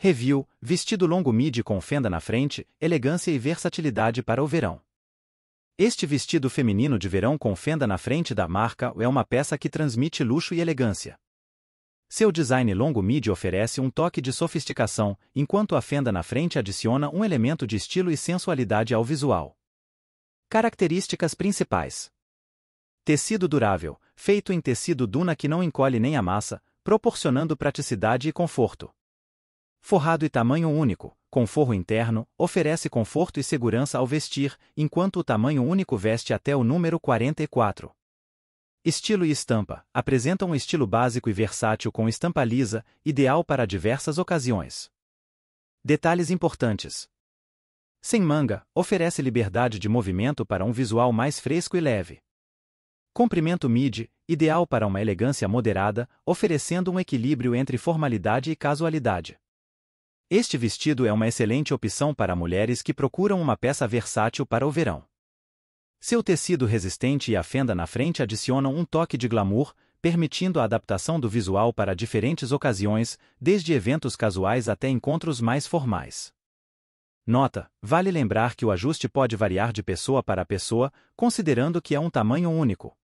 Review, vestido longo midi com fenda na frente, elegância e versatilidade para o verão. Este vestido feminino de verão com fenda na frente da marca é uma peça que transmite luxo e elegância. Seu design longo midi oferece um toque de sofisticação, enquanto a fenda na frente adiciona um elemento de estilo e sensualidade ao visual. Características principais: Tecido durável, feito em tecido duna que não encolhe nem amassa, proporcionando praticidade e conforto forrado e tamanho único, com forro interno, oferece conforto e segurança ao vestir, enquanto o tamanho único veste até o número 44. Estilo e estampa apresenta um estilo básico e versátil com estampa lisa, ideal para diversas ocasiões. Detalhes importantes: sem manga, oferece liberdade de movimento para um visual mais fresco e leve. Comprimento mid, ideal para uma elegância moderada, oferecendo um equilíbrio entre formalidade e casualidade. Este vestido é uma excelente opção para mulheres que procuram uma peça versátil para o verão. Seu tecido resistente e a fenda na frente adicionam um toque de glamour, permitindo a adaptação do visual para diferentes ocasiões, desde eventos casuais até encontros mais formais. Nota: vale lembrar que o ajuste pode variar de pessoa para pessoa, considerando que é um tamanho único.